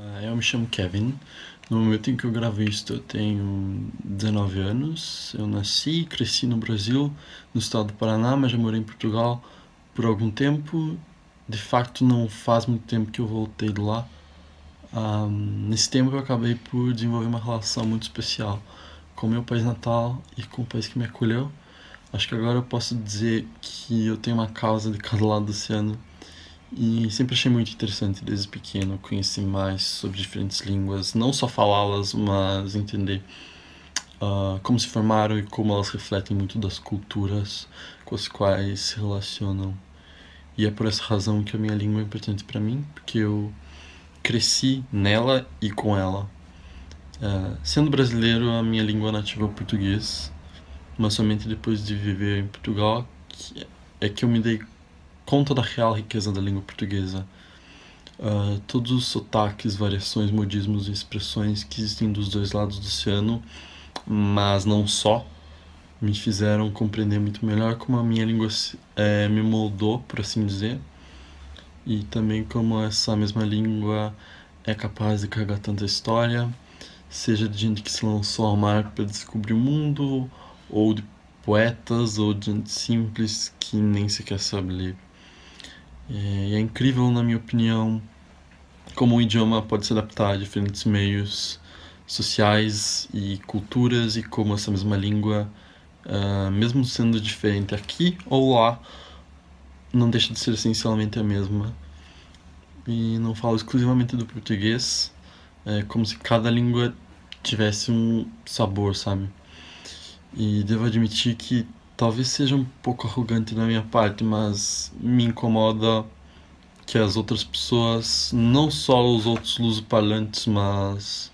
Ah, eu me chamo Kevin. No momento em que eu gravo isto, eu tenho 19 anos. Eu nasci e cresci no Brasil, no estado do Paraná, mas já morei em Portugal por algum tempo. De facto, não faz muito tempo que eu voltei de lá. Um, ah, nesse tempo, eu acabei por desenvolver uma relação muito especial com meu país natal e com o país que me acolheu. Acho que agora eu posso dizer que eu tenho uma causa de cada lado do oceano e sempre achei muito interessante, desde pequeno, conhecer mais sobre diferentes línguas, não só falá-las, mas entender uh, como se formaram e como elas refletem muito das culturas com as quais se relacionam. E é por essa razão que a minha língua é importante para mim, porque eu cresci nela e com ela. Uh, sendo brasileiro, a minha língua nativa é o português, mas somente depois de viver em Portugal é que eu me dei conta da real riqueza da língua portuguesa. Uh, todos os sotaques, variações, modismos e expressões que existem dos dois lados do oceano, mas não só, me fizeram compreender muito melhor como a minha língua é, me moldou, por assim dizer, e também como essa mesma língua é capaz de carregar tanta história, seja de gente que se lançou ao mar para descobrir o mundo, ou de poetas, ou de gente simples que nem sequer sabe ler. É, e é incrível, na minha opinião, como um idioma pode se adaptar a diferentes meios sociais e culturas e como essa mesma língua, uh, mesmo sendo diferente aqui ou lá, não deixa de ser essencialmente a mesma. E não falo exclusivamente do português, é como se cada língua tivesse um sabor, sabe? E devo admitir que Talvez seja um pouco arrogante da minha parte, mas me incomoda que as outras pessoas, não só os outros lusoparlantes, mas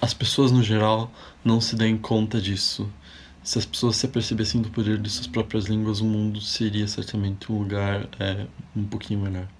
as pessoas no geral, não se deem conta disso. Se as pessoas se apercebessem do poder de suas próprias línguas, o mundo seria certamente um lugar é, um pouquinho melhor.